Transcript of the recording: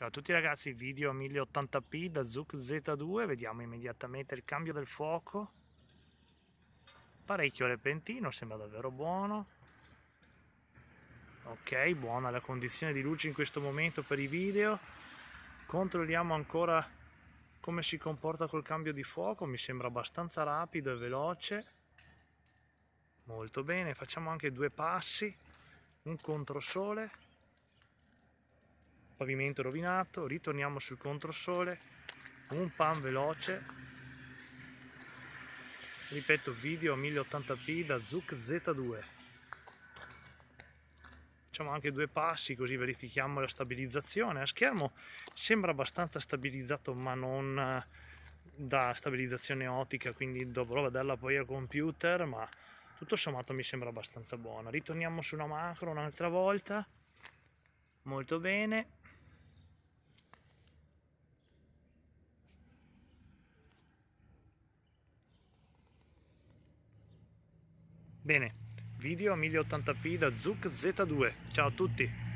Ciao a tutti ragazzi, video 1080p da Zook Z2, vediamo immediatamente il cambio del fuoco. Parecchio repentino, sembra davvero buono. Ok, buona la condizione di luce in questo momento per i video. Controlliamo ancora come si comporta col cambio di fuoco, mi sembra abbastanza rapido e veloce. Molto bene, facciamo anche due passi, un controsole pavimento rovinato, ritorniamo sul controsole, un pan veloce, ripeto video 1080p da Zuc Z2. Facciamo anche due passi così verifichiamo la stabilizzazione. A schermo sembra abbastanza stabilizzato ma non eh, da stabilizzazione ottica, quindi dovrò vederla poi al computer, ma tutto sommato mi sembra abbastanza buona. Ritorniamo su una macro un'altra volta molto bene Bene, video 1080p da Zook Z2. Ciao a tutti!